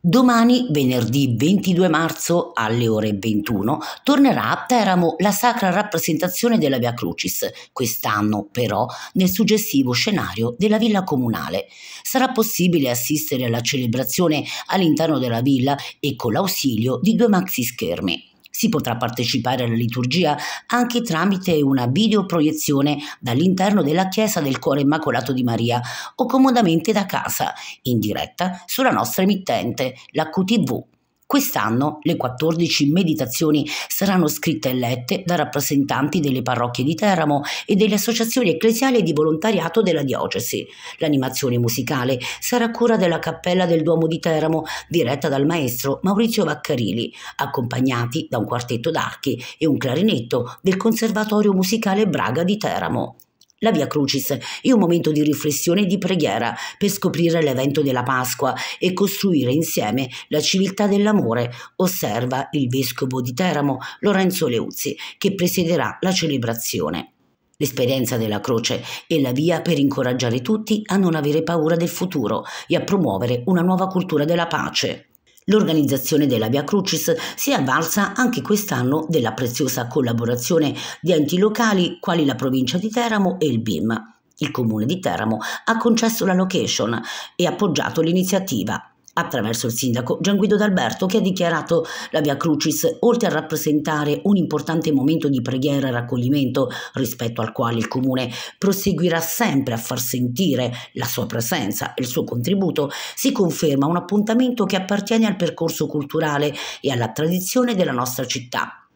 Domani, venerdì 22 marzo alle ore 21, tornerà a Teramo la sacra rappresentazione della Via Crucis, quest'anno però nel suggestivo scenario della Villa Comunale. Sarà possibile assistere alla celebrazione all'interno della villa e con l'ausilio di due maxi schermi. Si potrà partecipare alla liturgia anche tramite una videoproiezione dall'interno della Chiesa del Cuore Immacolato di Maria o comodamente da casa, in diretta sulla nostra emittente, la QTV. Quest'anno le 14 meditazioni saranno scritte e lette da rappresentanti delle parrocchie di Teramo e delle associazioni ecclesiali di volontariato della diocesi. L'animazione musicale sarà a cura della Cappella del Duomo di Teramo, diretta dal maestro Maurizio Vaccarili, accompagnati da un quartetto d'archi e un clarinetto del Conservatorio Musicale Braga di Teramo la Via Crucis è un momento di riflessione e di preghiera per scoprire l'evento della Pasqua e costruire insieme la civiltà dell'amore, osserva il vescovo di Teramo Lorenzo Leuzzi, che presiderà la celebrazione. L'esperienza della croce è la via per incoraggiare tutti a non avere paura del futuro e a promuovere una nuova cultura della pace. L'organizzazione della Via Crucis si è avvalsa anche quest'anno della preziosa collaborazione di enti locali quali la provincia di Teramo e il BIM. Il comune di Teramo ha concesso la location e appoggiato l'iniziativa attraverso il sindaco Gian Guido D'Alberto che ha dichiarato la Via Crucis, oltre a rappresentare un importante momento di preghiera e raccoglimento rispetto al quale il comune proseguirà sempre a far sentire la sua presenza e il suo contributo, si conferma un appuntamento che appartiene al percorso culturale e alla tradizione della nostra città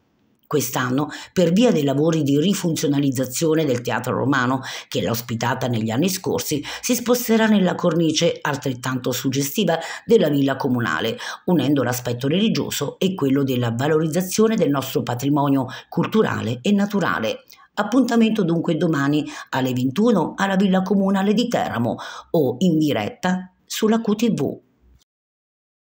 quest'anno per via dei lavori di rifunzionalizzazione del Teatro Romano, che l'ha ospitata negli anni scorsi, si sposterà nella cornice altrettanto suggestiva della villa comunale, unendo l'aspetto religioso e quello della valorizzazione del nostro patrimonio culturale e naturale. Appuntamento dunque domani alle 21 alla Villa Comunale di Teramo o in diretta sulla QTV.